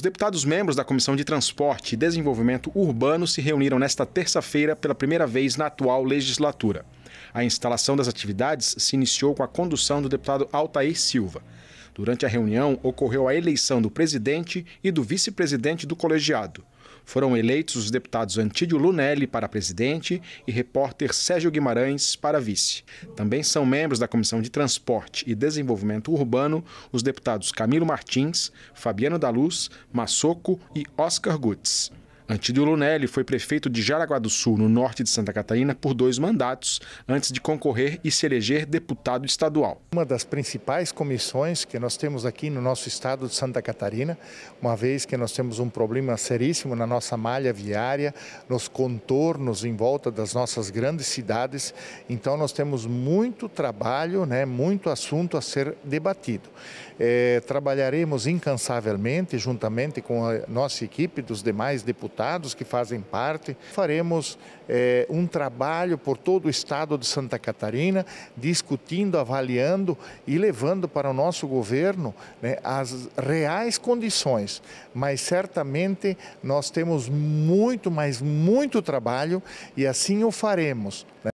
Os deputados membros da Comissão de Transporte e Desenvolvimento Urbano se reuniram nesta terça-feira pela primeira vez na atual legislatura. A instalação das atividades se iniciou com a condução do deputado Altair Silva. Durante a reunião, ocorreu a eleição do presidente e do vice-presidente do colegiado. Foram eleitos os deputados Antídio Lunelli para presidente e repórter Sérgio Guimarães para vice. Também são membros da Comissão de Transporte e Desenvolvimento Urbano os deputados Camilo Martins, Fabiano da Luz, Massoco e Oscar Gutz. Antídio Lunelli foi prefeito de Jaraguá do Sul, no norte de Santa Catarina, por dois mandatos, antes de concorrer e se eleger deputado estadual. Uma das principais comissões que nós temos aqui no nosso estado de Santa Catarina, uma vez que nós temos um problema seríssimo na nossa malha viária, nos contornos em volta das nossas grandes cidades, então nós temos muito trabalho, né, muito assunto a ser debatido. É, trabalharemos incansavelmente, juntamente com a nossa equipe dos demais deputados, que fazem parte. Faremos é, um trabalho por todo o estado de Santa Catarina, discutindo, avaliando e levando para o nosso governo né, as reais condições. Mas certamente nós temos muito, mas muito trabalho e assim o faremos. Né?